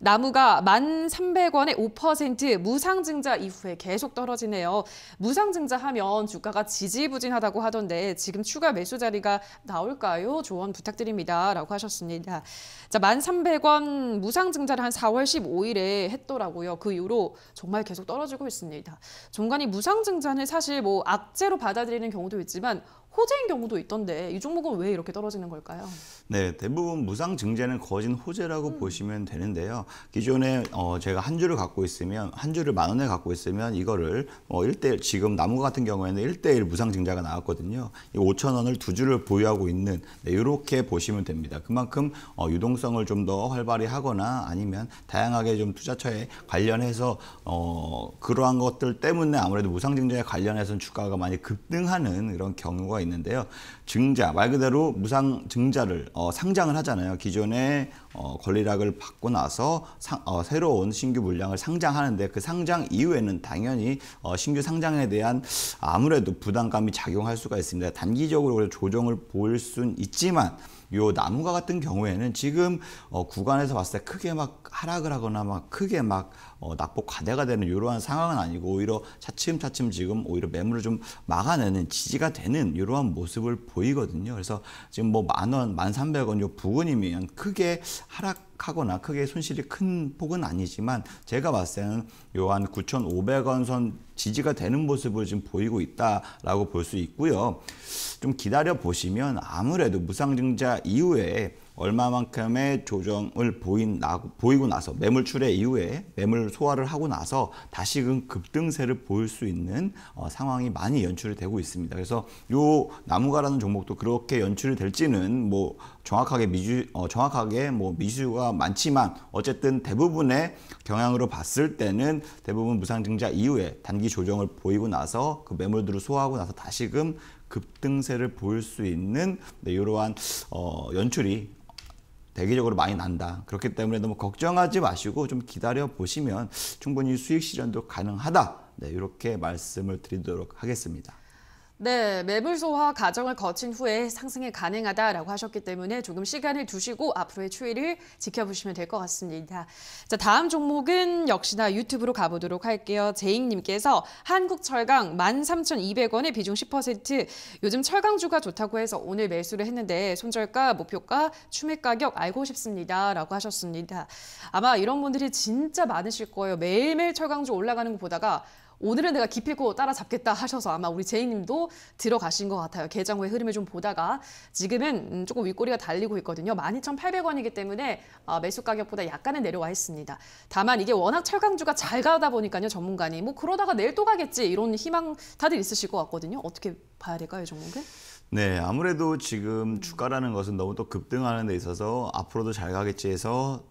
나무가 만3 0 0원의5 무상증자 이후에 계속 떨어지네요. 무상증자 하면 주가가 지지부진하다고 하던데 지금 추가 매수 자리가 나올까요? 조언 부탁드립니다. 라고 하셨습니다. 자, 만3 0 0원 무상증자를 한 4월 15일에 했더라고요. 그 이후로 정말 계속 떨어지고 있습니다. 종간이 무상증자는 사실 뭐 악재로 받아들이는 경우도 있지만 호재인 경우도 있던데 이 종목은 왜 이렇게 떨어지는 걸까요? 네, 대부분 무상 증자는 거진 호재라고 음. 보시면 되는데요. 기존에 어, 제가 한 주를 갖고 있으면 한 주를 만 원에 갖고 있으면 이거를 어, 1대1 지금 나무 같은 경우에는 1대1 무상 증자가 나왔거든요. 이 5천 원을 두 주를 보유하고 있는 네, 이렇게 보시면 됩니다. 그만큼 어, 유동성을 좀 더 활발히 하거나 아니면 다양하게 좀 투자처에 관련해서 어, 그러한 것들 때문에 아무래도 무상 증자에 관련해서는 주가가 많이 급등하는 이런 경우가 있는데요. 증자 말 그대로 무상 증자를 어, 어, 상장을 하잖아요. 기존의 어, 권리락을 받고 나서 상, 어, 새로운 신규 물량을 상장하는데 그 상장 이후에는 당연히 어, 신규 상장에 대한 아무래도 부담감이 작용할 수가 있습니다. 단기적으로 조정을 보일 순 있지만 요 나무가 같은 경우에는 지금 어, 구간에서 봤을 때 크게 막 하락을 하거나 막 크게 막 어, 낙폭 과대가 되는 이러한 상황은 아니고 오히려 차츰차츰 지금 오히려 매물을 좀 막아내는 지지가 되는 이러한 모습을 보이거든요. 그래서 지금 뭐 만 원, 만 삼백 원요 부근이면 크게 하락 하거나 크게 손실이 큰 폭은 아니지만 제가 봤을 때는 요한 9,500원 선 지지가 되는 모습을 지금 보이고 있다라고 볼 수 있고요. 좀 기다려 보시면 아무래도 무상증자 이후에 얼마만큼의 조정을 보인 나, 보이고 나서 매물 출회 이후에 매물 소화를 하고 나서 다시금 그 급등세를 보일 수 있는 어, 상황이 많이 연출이 되고 있습니다. 그래서 요 나무가라는 종목도 그렇게 연출이 될지는 뭐 정확하게 미주 어, 정확하게 뭐 미주가 많지만 어쨌든 대부분의 경향으로 봤을 때는 대부분 무상증자 이후에 단기 조정을 보이고 나서 그 매물들을 소화하고 나서 다시금 급등세를 보일 수 있는 네, 이러한 어, 연출이 대기적으로 많이 난다. 그렇기 때문에 너무 걱정하지 마시고 좀 기다려 보시면 충분히 수익 실현도 가능하다. 네, 이렇게 말씀을 드리도록 하겠습니다. 네, 매물 소화 과정을 거친 후에 상승이 가능하다라고 하셨기 때문에 조금 시간을 두시고 앞으로의 추이를 지켜보시면 될 것 같습니다. 자, 다음 종목은 역시나 유튜브로 가보도록 할게요. 제잉님께서 한국철강 13,200원에 비중 10% 요즘 철강주가 좋다고 해서 오늘 매수를 했는데 손절가, 목표가, 추매 가격 알고 싶습니다. 라고 하셨습니다. 아마 이런 분들이 진짜 많으실 거예요. 매일매일 철강주 올라가는 거 보다가 오늘은 내가 기필코 따라잡겠다 하셔서 아마 우리 제이님도 들어가신 것 같아요. 개장 후의 흐름을 좀 보다가 지금은 음, 조금 윗꼬리가 달리고 있거든요. 12,800원이기 때문에 어, 매수 가격보다 약간은 내려와 있습니다. 다만 이게 워낙 철강주가 잘 가다 보니까요. 전문가님 뭐 그러다가 내일 또 가겠지 이런 희망 다들 있으실 것 같거든요. 어떻게 봐야 될까요, 정목은? 네, 아무래도 지금 주가라는 것은 너무 또 급등하는 데 있어서 앞으로도 잘 가겠지 해서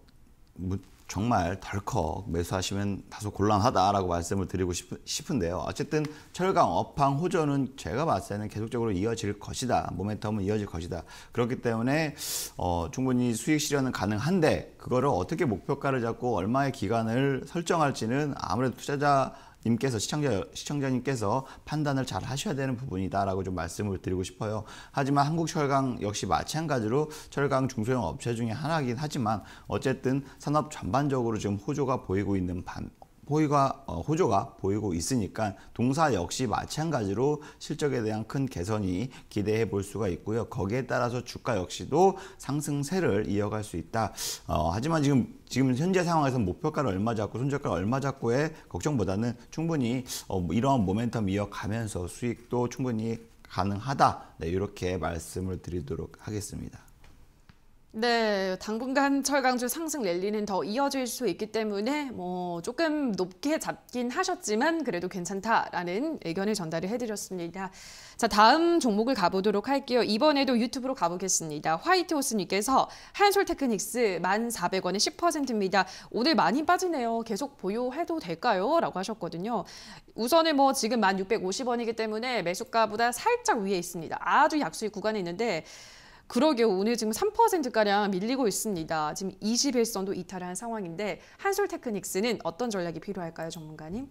정말 덜컥 매수하시면 다소 곤란하다라고 말씀을 드리고 싶, 은데요 어쨌든 철강, 업황, 호조는 제가 봤을 때는 계속적으로 이어질 것이다. 모멘텀은 이어질 것이다. 그렇기 때문에 어, 충분히 수익 실현은 가능한데 그거를 어떻게 목표가를 잡고 얼마의 기간을 설정할지는 아무래도 투자자 님께서 시청자 시청자님께서 판단을 잘 하셔야 되는 부분이다라고 좀 말씀을 드리고 싶어요. 하지만 한국철강 역시 마찬가지로 철강 중소형 업체 중에 하나긴 하지만 어쨌든 산업 전반적으로 지금 호조가 보이고 있는 반, 호의가 어, 호조가 보이고 있으니까 동사 역시 마찬가지로 실적에 대한 큰 개선이 기대해 볼 수가 있고요. 거기에 따라서 주가 역시도 상승세를 이어갈 수 있다. 어, 하지만 지금 지금 현재 상황에서 목표가를 얼마 잡고 손절가를 얼마 잡고의 걱정보다는 충분히 어, 뭐 이러한 모멘텀 이어가면서 수익도 충분히 가능하다. 네, 이렇게 말씀을 드리도록 하겠습니다. 네, 당분간 철강주 상승 랠리는 더 이어질 수 있기 때문에 뭐 조금 높게 잡긴 하셨지만 그래도 괜찮다라는 의견을 전달을 해드렸습니다. 자, 다음 종목을 가보도록 할게요. 이번에도 유튜브로 가보겠습니다. 화이트호스님께서 한솔테크닉스 1,400원에 10%입니다. 오늘 많이 빠지네요. 계속 보유해도 될까요? 라고 하셨거든요. 우선은 뭐 지금 1,650원이기 때문에 매수가보다 살짝 위에 있습니다. 아주 약수익 구간에 있는데 그러게요. 오늘 지금 3%가량 밀리고 있습니다. 지금 2일선도 이탈한 상황인데 한솔테크닉스는 어떤 전략이 필요할까요, 전문가님?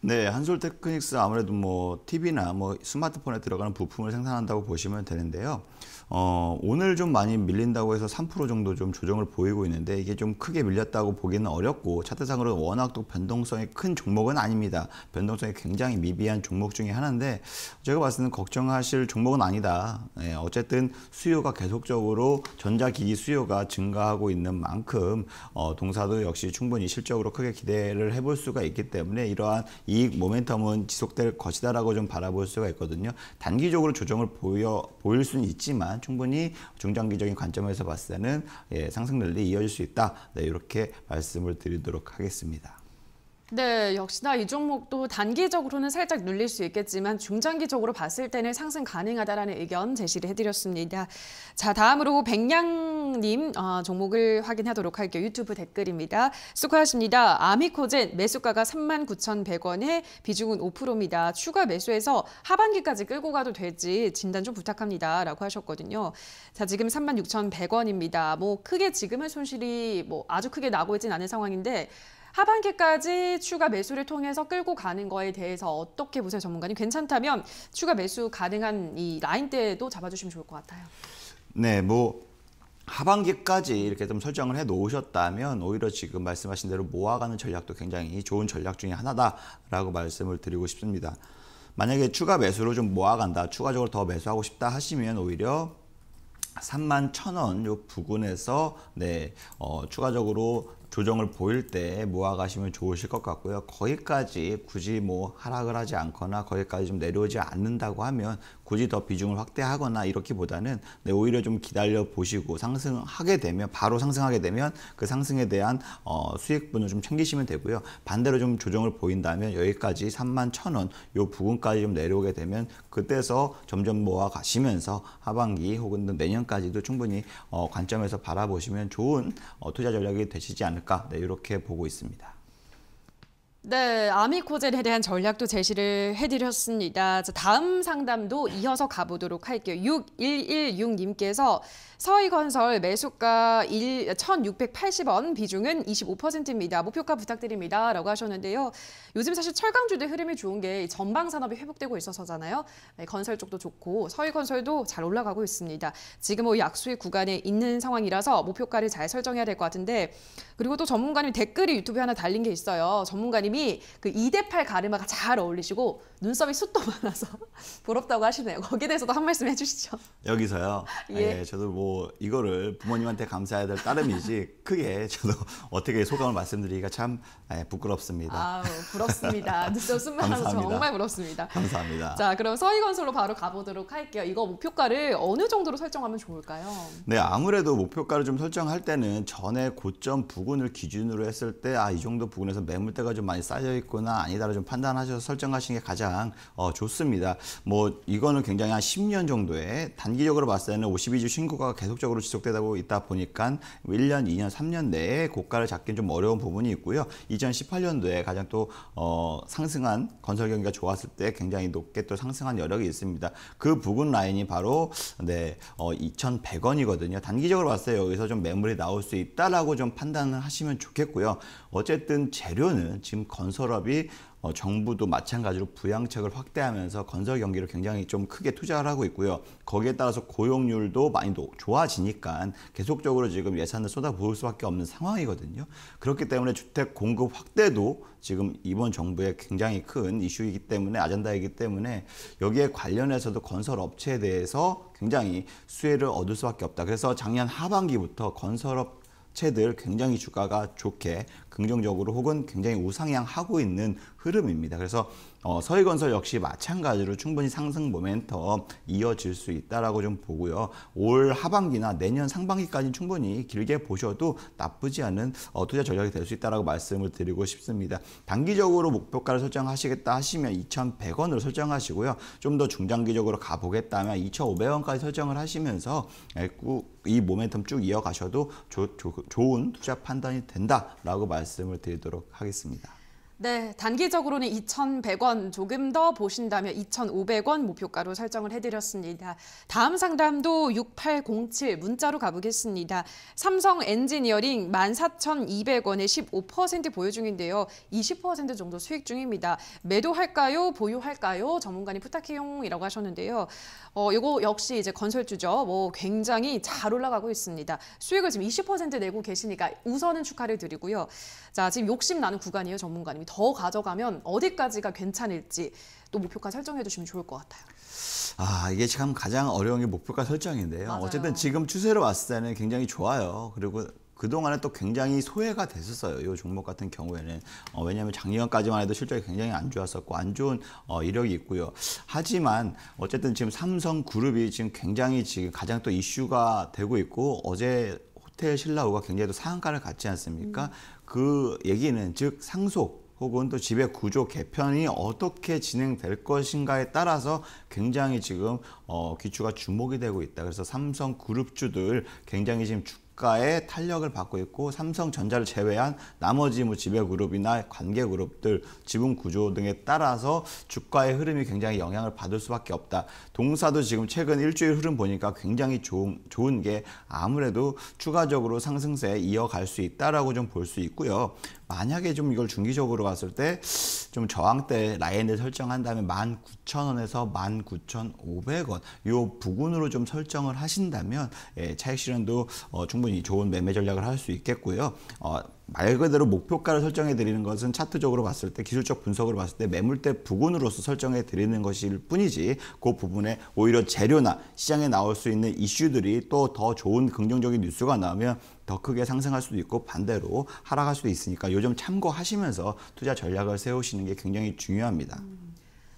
네, 한솔테크닉스 아무래도 뭐 TV나 뭐 스마트폰에 들어가는 부품을 생산한다고 보시면 되는데요. 어, 오늘 좀 많이 밀린다고 해서 3% 정도 좀 조정을 보이고 있는데 이게 좀 크게 밀렸다고 보기는 어렵고 차트상으로는 워낙 또 변동성이 큰 종목은 아닙니다. 변동성이 굉장히 미비한 종목 중에 하나인데 제가 봤을 때는 걱정하실 종목은 아니다. 예, 어쨌든 수요가 계속적으로 전자기기 수요가 증가하고 있는 만큼 어, 동사도 역시 충분히 실적으로 크게 기대를 해볼 수가 있기 때문에 이러한 이익 모멘텀은 지속될 것이다라고 좀 바라볼 수가 있거든요. 단기적으로 조정을 보여, 보일 수는 있지만 충분히 중장기적인 관점에서 봤을 때는 예, 상승 랠리 이어질 수 있다. 네, 이렇게 말씀을 드리도록 하겠습니다. 네, 역시나 이 종목도 단기적으로는 살짝 눌릴 수 있겠지만 중장기적으로 봤을 때는 상승 가능하다라는 의견 제시를 해드렸습니다. 자, 다음으로 백양님 어, 종목을 확인하도록 할게요. 유튜브 댓글입니다. 수고하십니다. 아미코젠 매수가가 39,100원에 비중은 5%입니다. 추가 매수해서 하반기까지 끌고 가도 될지 진단 좀 부탁합니다. 라고 하셨거든요. 자, 지금 36,100원입니다. 뭐 크게 지금은 손실이 뭐 아주 크게 나고 있진 않은 상황인데 하반기까지 추가 매수를 통해서 끌고 가는 거에 대해서 어떻게 보세요, 전문가님? 괜찮다면 추가 매수 가능한 이 라인대도 잡아주시면 좋을 것 같아요. 네, 뭐 하반기까지 이렇게 좀 설정을 해 놓으셨다면 오히려 지금 말씀하신 대로 모아가는 전략도 굉장히 좋은 전략 중의 하나다라고 말씀을 드리고 싶습니다. 만약에 추가 매수로 좀 모아간다, 추가적으로 더 매수하고 싶다 하시면 오히려 3만 1 0원요 부근에서 네, 어, 추가적으로 조정을 보일 때 모아가시면 좋으실 것 같고요. 거기까지 굳이 뭐 하락을 하지 않거나 거기까지 좀 내려오지 않는다고 하면 굳이 더 비중을 확대하거나 이렇게보다는 네, 오히려 좀 기다려 보시고 상승하게 되면 바로 상승하게 되면 그 상승에 대한 어, 수익분을 좀 챙기시면 되고요. 반대로 좀 조정을 보인다면 여기까지 3만 1 0원요 부분까지 좀 내려오게 되면 그때서 점점 모아 가시면서 하반기 혹은 내년까지도 충분히 어, 관점에서 바라보시면 좋은 어, 투자 전략이 되시지 않을까 네, 이렇게 보고 있습니다. 네, 아미코젠에 대한 전략도 제시를 해드렸습니다. 자, 다음 상담도 이어서 가보도록 할게요. 6116님께서 서희건설 매수가 1, 1680원 비중은 25%입니다. 목표가 부탁드립니다. 라고 하셨는데요. 요즘 사실 철강주들 흐름이 좋은 게 전방 산업이 회복되고 있어서잖아요. 네, 건설 쪽도 좋고 서희건설도 잘 올라가고 있습니다. 지금 뭐 약수의 구간에 있는 상황이라서 목표가를 잘 설정해야 될 것 같은데 그리고 또 전문가님 댓글이 유튜브에 하나 달린 게 있어요. 전문가님 님이그 2대8 가르마가 잘 어울리시고 눈썹이 숱도 많아서 부럽다고 하시네요. 거기에 대해서도 한 말씀 해주시죠. 여기서요. 예. 예. 저도 뭐 이거를 부모님한테 감사해야 될 따름이지 크게 저도 어떻게 소감을 말씀드리기가 참 예, 부끄럽습니다. 아, 우 부럽습니다. 눈썹 숱만아서 정말 부럽습니다. 감사합니다. 자, 그럼 서희건설로 바로 가보도록 할게요. 이거 목표가를 어느 정도로 설정하면 좋을까요? 네, 아무래도 목표가를 좀 설정할 때는 전에 고점 부근을 기준으로 했을 때 아 이 정도 부근에서 매물대가 좀 많이 쌓여 있거나 아니다를 좀 판단하셔서 설정하시는 게 가장 어, 좋습니다. 뭐 이거는 굉장히 한 10년 정도에 단기적으로 봤을 때는 52주 신고가 계속적으로 지속되고 다 있다 보니까 1년, 2년, 3년 내에 고가를 잡기는 좀 어려운 부분이 있고요. 2018년도에 가장 또 어, 상승한 건설 경기가 좋았을 때 굉장히 높게 또 상승한 여력이 있습니다. 그 부근 라인이 바로 네, 어, 2,100원이거든요. 단기적으로 봤을 때 여기서 좀 매물이 나올 수 있다라고 좀 판단을 하시면 좋겠고요. 어쨌든 재료는 지금 건설업이 어, 정부도 마찬가지로 부양책을 확대하면서 건설 경기를 굉장히 좀 크게 투자를 하고 있고요. 거기에 따라서 고용률도 많이 도, 좋아지니까 계속적으로 지금 예산을 쏟아부을 수밖에 없는 상황이거든요. 그렇기 때문에 주택 공급 확대도 지금 이번 정부의 굉장히 큰 이슈이기 때문에 아젠다이기 때문에 여기에 관련해서도 건설 업체에 대해서 굉장히 수혜를 얻을 수밖에 없다. 그래서 작년 하반기부터 건설업 채들 굉장히 주가가 좋게 긍정적으로 혹은 굉장히 우상향하고 있는 흐름입니다. 그래서 어, 서해건설 역시 마찬가지로 충분히 상승 모멘텀 이어질 수 있다라고 좀 보고요. 올 하반기나 내년 상반기까지 충분히 길게 보셔도 나쁘지 않은 어, 투자 전략이 될 수 있다라고 말씀을 드리고 싶습니다. 단기적으로 목표가를 설정하시겠다 하시면 2,100원으로 설정하시고요. 좀 더 중장기적으로 가보겠다면 2,500원까지 설정을 하시면서 예, 이 모멘텀 쭉 이어가셔도 조, 조, 좋은 투자 판단이 된다라고 말씀을 드리도록 하겠습니다. 네, 단기적으로는 2,100원 조금 더 보신다면 2,500원 목표가로 설정을 해드렸습니다. 다음 상담도 6807 문자로 가보겠습니다. 삼성 엔지니어링 14,200원에 15% 보유 중인데요. 20% 정도 수익 중입니다. 매도할까요? 보유할까요? 전문가님 부탁해용이라고 하셨는데요. 어, 이거 역시 이제 건설주죠. 뭐 굉장히 잘 올라가고 있습니다. 수익을 지금 20% 내고 계시니까 우선은 축하를 드리고요. 자, 지금 욕심 나는 구간이에요, 전문가님. 사람이 더 가져가면 어디까지가 괜찮을지 또 목표가 설정해 주시면 좋을 것 같아요. 아 이게 참 가장 어려운 게 목표가 설정인데요. 맞아요. 어쨌든 지금 추세로 왔을 때는 굉장히 좋아요. 그리고 그동안에 또 굉장히 소외가 됐었어요. 이 종목 같은 경우에는. 어, 왜냐하면 작년까지만 해도 실적이 굉장히 안 좋았었고 안 좋은 어, 이력이 있고요. 하지만 어쨌든 지금 삼성그룹이 지금 굉장히 지금 가장 또 이슈가 되고 있고 어제 호텔 신라우가 굉장히 또 상한가를 갖지 않습니까? 음. 그 얘기는 즉 상속 혹은 또 지배 구조 개편이 어떻게 진행될 것인가에 따라서 굉장히 지금 어, 귀추가 주목이 되고 있다. 그래서 삼성 그룹주들 굉장히 지금 주 가에 탄력을 받고 있고 삼성전자를 제외한 나머지 뭐 지배그룹이나 관계그룹들 지분 구조 등에 따라서 주가의 흐름이 굉장히 영향을 받을 수밖에 없다. 동사도 지금 최근 일주일 흐름 보니까 굉장히 좋은, 좋은 게 아무래도 추가적으로 상승세 이어갈 수 있다라고 좀 볼 수 있고요. 만약에 좀 이걸 중기적으로 봤을 때 좀 저항대 라인을 설정한 다면 19,000원에서 19,500원 원, 요 부근으로 좀 설정을 하신다면 예, 차익 실현도 어, 충분히 좋은 매매 전략을 할 수 있겠고요. 어, 말 그대로 목표가를 설정해 드리는 것은 차트적으로 봤을 때 기술적 분석으로 봤을 때 매물대 부근으로서 설정해 드리는 것일 뿐이지 그 부분에 오히려 재료나 시장에 나올 수 있는 이슈들이 또 더 좋은 긍정적인 뉴스가 나오면 더 크게 상승할 수도 있고 반대로 하락할 수도 있으니까 요점 참고하시면서 투자 전략을 세우시는 게 굉장히 중요합니다. 음.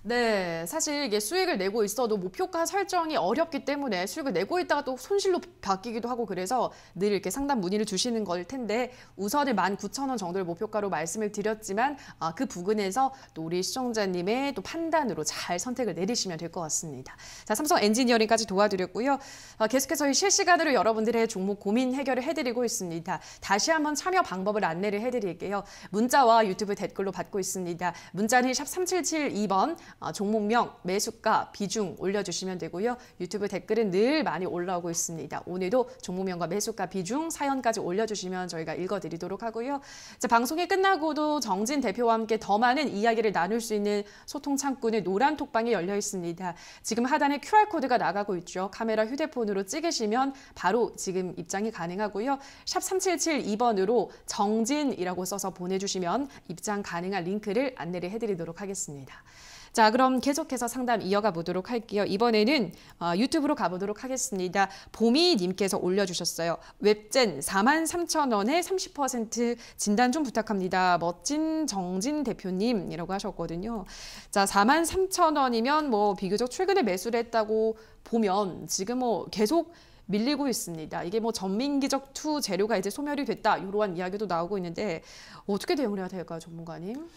네, 사실 이게 수익을 내고 있어도 목표가 설정이 어렵기 때문에 수익을 내고 있다가 또 손실로 바뀌기도 하고 그래서 늘 이렇게 상담 문의를 주시는 걸 텐데 우선은 19,000원 정도를 목표가로 말씀을 드렸지만 아, 그 부근에서 또 우리 시청자님의 또 판단으로 잘 선택을 내리시면 될 것 같습니다. 자, 삼성 엔지니어링까지 도와드렸고요. 아, 계속해서 실시간으로 여러분들의 종목 고민 해결을 해드리고 있습니다. 다시 한번 참여 방법을 안내를 해드릴게요. 문자와 유튜브 댓글로 받고 있습니다. 문자는 샵 3772번 아, 종목명, 매수가, 비중 올려주시면 되고요. 유튜브 댓글은 늘 많이 올라오고 있습니다. 오늘도 종목명과 매수가, 비중, 사연까지 올려주시면 저희가 읽어드리도록 하고요. 자, 방송이 끝나고도 정진 대표와 함께 더 많은 이야기를 나눌 수 있는 소통 창구는 노란 톡방이 열려 있습니다. 지금 하단에 QR코드가 나가고 있죠. 카메라 휴대폰으로 찍으시면 바로 지금 입장이 가능하고요. 샵 3772번으로 정진이라고 써서 보내주시면 입장 가능한 링크를 안내를 해드리도록 하겠습니다. 자, 그럼 계속해서 상담 이어가 보도록 할게요. 이번에는 어, 유튜브로 가보도록 하겠습니다. 봄이 님께서 올려주셨어요. 웹젠 43,000원에 30% 진단 좀 부탁합니다. 멋진 정진 대표님이라고 하셨거든요. 자, 43,000원이면 뭐 비교적 최근에 매수를 했다고 보면 지금 뭐 계속 밀리고 있습니다. 이게 뭐 전민기적 투 재료가 이제 소멸이 됐다 이러한 이야기도 나오고 있는데 어떻게 대응을 해야 될까요, 전문가님?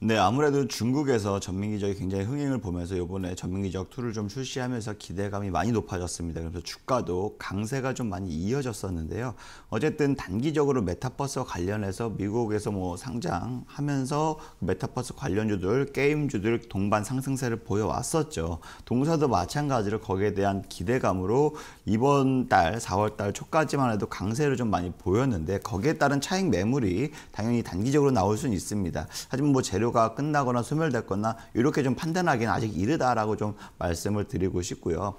네, 아무래도 중국에서 전민기적이 굉장히 흥행을 보면서 이번에 전민기적 2를 좀 출시하면서 기대감이 많이 높아졌습니다. 그래서 주가도 강세가 좀 많이 이어졌었는데요. 어쨌든 단기적으로 메타버스 관련해서 미국에서 뭐 상장하면서 그 메타버스 관련주들, 게임주들 동반 상승세를 보여왔었죠. 동사도 마찬가지로 거기에 대한 기대감으로 이번 달 4월 달 초까지만 해도 강세를 좀 많이 보였는데 거기에 따른 차익 매물이 당연히 단기적으로 나올 수는 있습니다. 하지만 뭐 재료 치료가 끝나거나 소멸됐거나 이렇게 좀 판단하기는 아직 이르다라고 좀 말씀을 드리고 싶고요.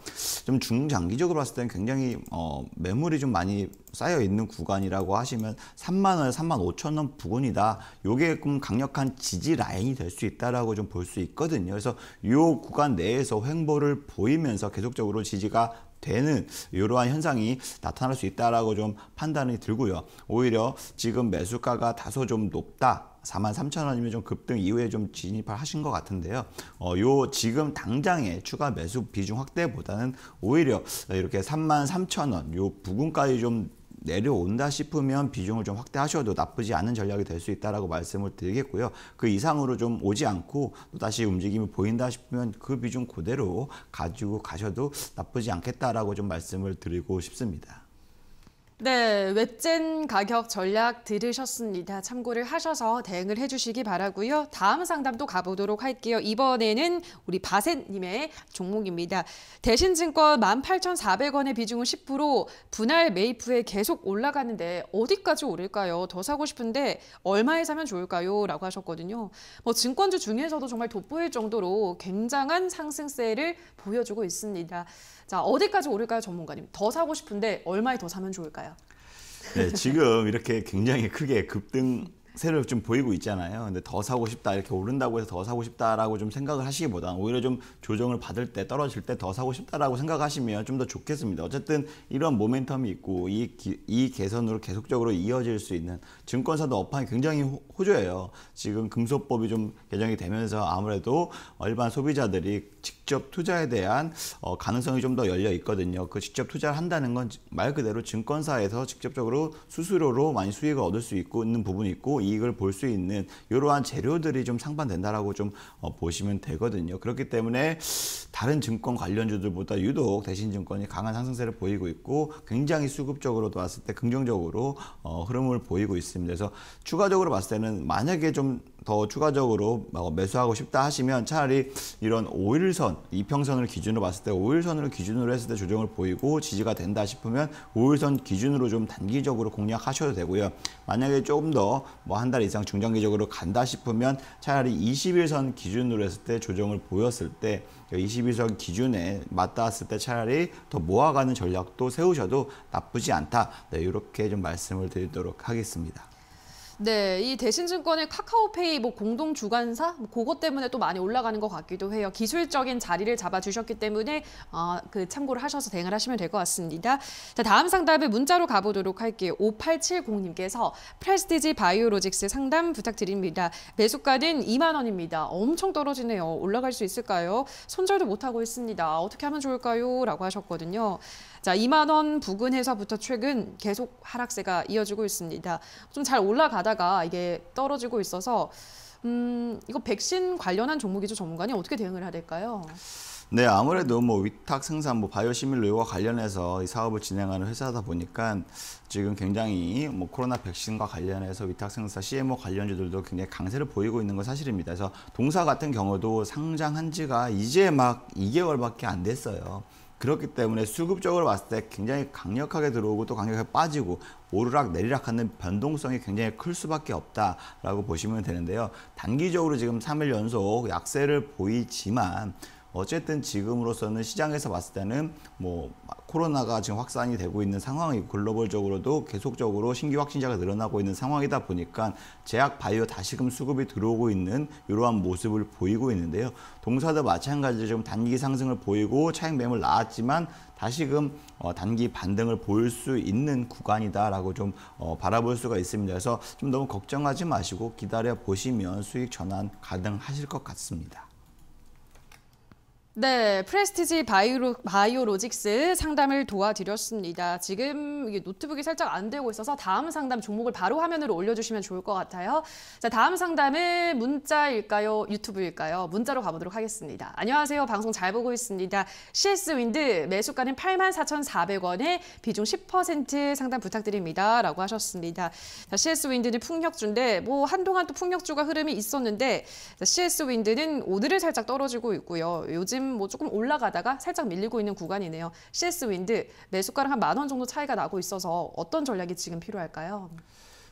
좀 중장기적으로 봤을 때는 굉장히 어, 매물이 좀 많이 쌓여 있는 구간이라고 하시면 3만 원, 3만 5천 원 부근이다. 요게 좀 강력한 지지 라인이 될 수 있다라고 좀 볼 수 있거든요. 그래서 요 구간 내에서 횡보를 보이면서 계속적으로 지지가 되는 이러한 현상이 나타날 수 있다라고 좀 판단이 들고요. 오히려 지금 매수가가 다소 좀 높다. 4만 3천 원이면 좀 급등 이후에 좀 진입을 하신 것 같은데요. 어, 요 지금 당장의 추가 매수 비중 확대보다는 오히려 이렇게 3만 3천 원 요 부근까지 좀 내려온다 싶으면 비중을 좀 확대하셔도 나쁘지 않은 전략이 될 수 있다라고 말씀을 드리겠고요. 그 이상으로 좀 오지 않고 또 다시 움직임이 보인다 싶으면 그 비중 그대로 가지고 가셔도 나쁘지 않겠다라고 좀 말씀을 드리고 싶습니다. 네, 웹젠 가격 전략 들으셨습니다. 참고를 하셔서 대응을 해주시기 바라고요. 다음 상담 도 가보도록 할게요. 이번에는 우리 바셋님의 종목입니다. 대신증권 18,400원의 비중은 10% 분할 메이프에 계속 올라가는데 어디까지 오를까요? 더 사고 싶은데 얼마에 사면 좋을까요? 라고 하셨거든요. 뭐 증권주 중에서도 정말 돋보일 정도로 굉장한 상승세를 보여주고 있습니다. 자, 어디까지 오를까요, 전문가님? 더 사고 싶은데 얼마에 더 사면 좋을까요? 네, 지금 이렇게 굉장히 크게 급등세를 좀 보이고 있잖아요. 근데 더 사고 싶다 이렇게 오른다고 해서 더 사고 싶다라고 좀 생각을 하시기보다 오히려 좀 조정을 받을 때 떨어질 때 더 사고 싶다라고 생각하시면 좀 더 좋겠습니다. 어쨌든 이런 모멘텀이 있고 이, 기, 이 개선으로 계속적으로 이어질 수 있는 증권사도 업황이 굉장히 호, 호조예요. 지금 금소법이 좀 개정이 되면서 아무래도 일반 소비자들이 직접 투자에 대한 어, 가능성이 좀 더 열려 있거든요. 그 직접 투자를 한다는 건 말 그대로 증권사에서 직접적으로 수수료로 많이 수익을 얻을 수 있고 있는 부분이 있고 이익을 볼 수 있는 이러한 재료들이 좀 상반된다라고 좀 어, 보시면 되거든요. 그렇기 때문에 다른 증권 관련주들보다 유독 대신증권이 강한 상승세를 보이고 있고 굉장히 수급적으로 봤을 때 긍정적으로 어, 흐름을 보이고 있습니다. 그래서 추가적으로 봤을 때는 만약에 좀 더 추가적으로 매수하고 싶다 하시면 차라리 이런 오일 5일선, 이평선을 기준으로 봤을 때 5일선을 기준으로 했을 때 조정을 보이고 지지가 된다 싶으면 5일선 기준으로 좀 단기적으로 공략하셔도 되고요. 만약에 조금 더 뭐 한 달 이상 중장기적으로 간다 싶으면 차라리 20일선 기준으로 했을 때 조정을 보였을 때 20일선 기준에 맞닿았을 때 차라리 더 모아가는 전략도 세우셔도 나쁘지 않다. 네, 이렇게 좀 말씀을 드리도록 하겠습니다. 네, 이 대신증권의 카카오페이 뭐 공동 주관사 뭐 그것 때문에 또 많이 올라가는 것 같기도 해요. 기술적인 자리를 잡아주셨기 때문에 어, 그 참고를 하셔서 대응을 하시면 될 것 같습니다. 자, 다음 상담을 문자로 가보도록 할게요. 5870님께서 프레스티지 바이오로직스 상담 부탁드립니다. 매수가는 2만 원입니다. 엄청 떨어지네요. 올라갈 수 있을까요? 손절도 못하고 있습니다. 어떻게 하면 좋을까요? 라고 하셨거든요. 자, 2만 원 부근에서부터 최근 계속 하락세가 이어지고 있습니다. 좀 잘 올라가다가 이게 떨어지고 있어서 음, 이거 백신 관련한 종목이죠, 전문가님. 어떻게 대응을 해야 될까요? 네, 아무래도 뭐 위탁 생산, 뭐 바이오시밀러와 관련해서 이 사업을 진행하는 회사다 보니까 지금 굉장히 뭐 코로나 백신과 관련해서 위탁 생산, CMO 관련주들도 굉장히 강세를 보이고 있는 건 사실입니다. 그래서 동사 같은 경우도 상장한 지가 이제 막 2개월밖에 안 됐어요. 그렇기 때문에 수급적으로 봤을 때 굉장히 강력하게 들어오고 또 강력하게 빠지고 오르락 내리락하는 변동성이 굉장히 클 수밖에 없다라고 보시면 되는데요. 단기적으로 지금 3일 연속 약세를 보이지만 어쨌든 지금으로서는 시장에서 봤을 때는 뭐 코로나가 지금 확산이 되고 있는 상황이고 글로벌적으로도 계속적으로 신규 확진자가 늘어나고 있는 상황이다 보니까 제약 바이오 다시금 수급이 들어오고 있는 이러한 모습을 보이고 있는데요. 동사도 마찬가지로 지금 단기 상승을 보이고 차익 매물 나왔지만 다시금 어, 단기 반등을 볼 수 있는 구간이다라고 좀 어, 바라볼 수가 있습니다. 그래서 좀 너무 걱정하지 마시고 기다려 보시면 수익 전환 가능하실 것 같습니다. 네, 프레스티지 바이오, 바이오로직스 상담을 도와드렸습니다. 지금 이게 노트북이 살짝 안 되고 있어서 다음 상담 종목을 바로 화면으로 올려주시면 좋을 것 같아요. 자, 다음 상담은 문자일까요? 유튜브일까요? 문자로 가보도록 하겠습니다. 안녕하세요. 방송 잘 보고 있습니다. CS윈드 매수가는 84,400원에 비중 10% 상담 부탁드립니다. 라고 하셨습니다. 자, CS윈드는 풍력주인데 뭐 한동안 또 풍력주가 흐름이 있었는데 CS윈드는 오늘은 살짝 떨어지고 있고요. 요즘 뭐 조금 올라가다가 살짝 밀리고 있는 구간이네요. CS 윈드 매수가랑 한 만 원 정도 차이가 나고 있어서 어떤 전략이 지금 필요할까요?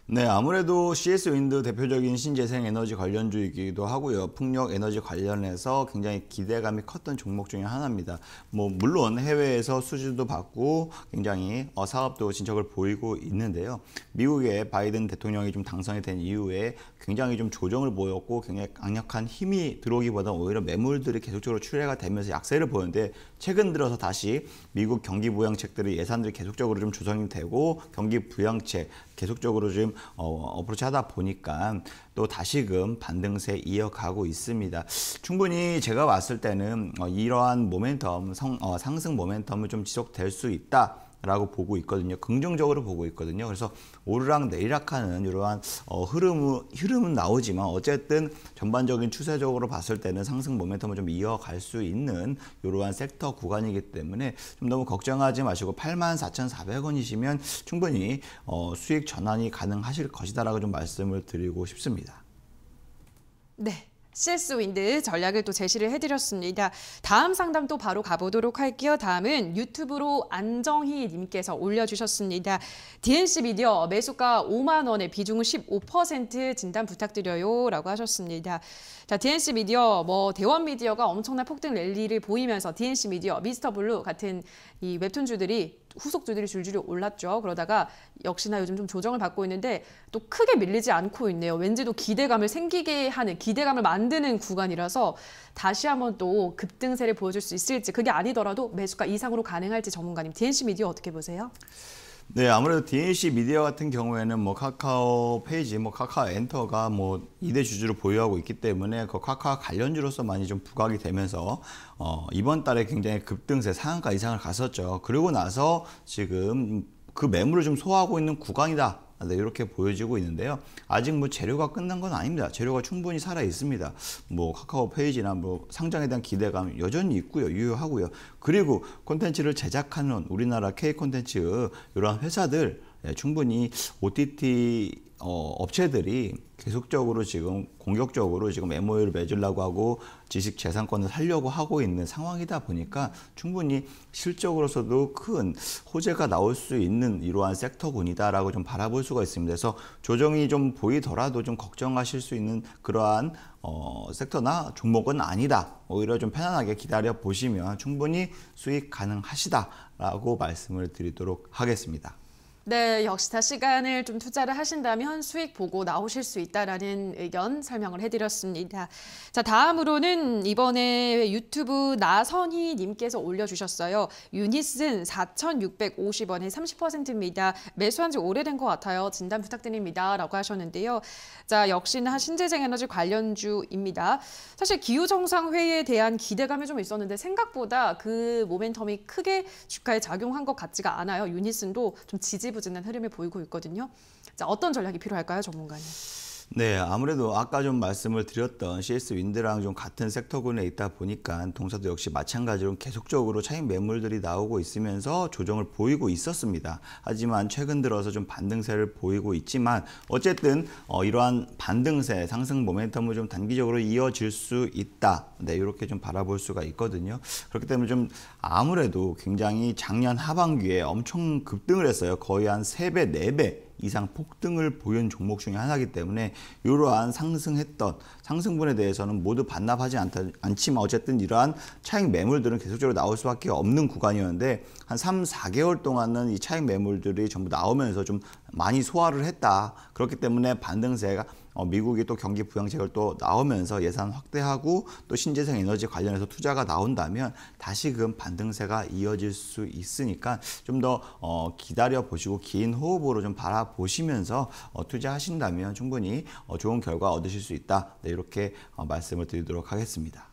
네, 아무래도 CS 윈드 대표적인 신재생 에너지 관련주이기도 하고요. 풍력 에너지 관련해서 굉장히 기대감이 컸던 종목 중의 하나입니다. 뭐 물론 해외에서 수주도 받고 굉장히 어, 사업도 진척을 보이고 있는데요. 미국의 바이든 대통령이 좀 당선이 된 이후에 굉장히 좀 조정을 보였고 굉장히 강력한 힘이 들어오기보다 오히려 매물들이 계속적으로 출회가 되면서 약세를 보였는데 최근 들어서 다시 미국 경기 부양책들의 예산들이 계속적으로 좀 조성이 되고 경기 부양책 계속적으로 지금 어, 어프로치 하다 보니까 또 다시금 반등세 이어가고 있습니다. 충분히 제가 봤을 때는 어, 이러한 모멘텀 성, 어, 상승 모멘텀은 좀 지속될 수 있다. 라고 보고 있거든요. 긍정적으로 보고 있거든요. 그래서 오르락 내리락 하는 이러한 어, 흐름, 흐름은 나오지만 어쨌든 전반적인 추세적으로 봤을 때는 상승 모멘텀을 좀 이어갈 수 있는 이러한 섹터 구간이기 때문에 좀 너무 걱정하지 마시고 84,400원이시면 충분히 어, 수익 전환이 가능하실 것이다라고 좀 말씀을 드리고 싶습니다. 네. CS 윈드 전략을 또 제시를 해드렸습니다. 다음 상담 또 바로 가보도록 할게요. 다음은 유튜브로 안정희 님께서 올려주셨습니다. DNC 미디어 매수가 5만 원의 비중을15% 진단 부탁드려요 라고 하셨습니다. 자 DNC 미디어 뭐 대원 미디어가 엄청난 폭등 랠리를 보이면서 DNC 미디어 미스터 블루 같은 이 웹툰주들이 후속주들이 줄줄이 올랐죠. 그러다가 역시나 요즘 좀 조정을 받고 있는데 또 크게 밀리지 않고 있네요. 왠지 또 기대감을 생기게 하는 기대감을 만드는 구간이라서 다시 한번 또 급등세를 보여줄 수 있을지 그게 아니더라도 매수가 이상으로 가능할지 전문가님 DNC 미디어 어떻게 보세요? 네, 아무래도 DNC 미디어 같은 경우에는 뭐 카카오 페이지, 뭐 카카오 엔터가 뭐 2대 주주를 보유하고 있기 때문에 그 카카오 관련주로서 많이 좀 부각이 되면서 어, 이번 달에 굉장히 급등세 상한가 이상을 갔었죠. 그리고 나서 지금 그 매물을 좀 소화하고 있는 구간이다. 네, 이렇게 보여지고 있는데요. 아직 뭐 재료가 끝난 건 아닙니다. 재료가 충분히 살아 있습니다. 뭐 카카오 페이지나 뭐 상장에 대한 기대감 여전히 있고요. 유효하고요. 그리고 콘텐츠를 제작하는 우리나라 K 콘텐츠 이러한 회사들 예, 충분히 OTT 어, 업체들이 계속적으로 지금 공격적으로 지금 MOU를 맺으려고 하고 지식 재산권을 살려고 하고 있는 상황이다 보니까 충분히 실적으로서도 큰 호재가 나올 수 있는 이러한 섹터군이다라고 좀 바라볼 수가 있습니다. 그래서 조정이 좀 보이더라도 좀 걱정하실 수 있는 그러한 어, 섹터나 종목은 아니다. 오히려 좀 편안하게 기다려 보시면 충분히 수익 가능하시다라고 말씀을 드리도록 하겠습니다. 네, 역시 다 시간을 좀 투자를 하신다면 수익 보고 나오실 수 있다라는 의견 설명을 해드렸습니다. 자, 다음으로는 이번에 유튜브 나선희 님께서 올려주셨어요. 유니슨 4,650원에 30%입니다. 매수한 지 오래된 것 같아요. 진단 부탁드립니다. 라고 하셨는데요. 자, 역시나 신재생에너지 관련주입니다. 사실 기후정상회의에 대한 기대감이 좀 있었는데 생각보다 그 모멘텀이 크게 주가에 작용한 것 같지가 않아요. 유니슨도 좀 지지 흥미부진한 흐름이 보이고 있거든요. 자, 어떤 전략이 필요할까요, 전문가님? 네, 아무래도 아까 좀 말씀을 드렸던 CS 윈드랑 좀 같은 섹터군에 있다 보니까 동사도 역시 마찬가지로 계속적으로 차익 매물들이 나오고 있으면서 조정을 보이고 있었습니다. 하지만 최근 들어서 좀 반등세를 보이고 있지만 어쨌든 어, 이러한 반등세 상승 모멘텀을 좀 단기적으로 이어질 수 있다. 네, 이렇게 좀 바라볼 수가 있거든요. 그렇기 때문에 좀 아무래도 굉장히 작년 하반기에 엄청 급등을 했어요. 거의 한 3배, 4배 이상 폭등을 보인 종목 중에 하나이기 때문에 이러한 상승했던 상승분에 대해서는 모두 반납하지 않다, 않지만 어쨌든 이러한 차익 매물들은 계속적으로 나올 수밖에 없는 구간이었는데 한 3, 4개월 동안은 이 차익 매물들이 전부 나오면서 좀 많이 소화를 했다. 그렇기 때문에 반등세가 어, 미국이 또 경기 부양책을 또 나오면서 예산 확대하고 또 신재생 에너지 관련해서 투자가 나온다면 다시금 그 반등세가 이어질 수 있으니까 좀 더 어, 기다려 보시고 긴 호흡으로 좀 바라보시면서 어, 투자하신다면 충분히 어, 좋은 결과 얻으실 수 있다. 네, 이렇게 어, 말씀을 드리도록 하겠습니다.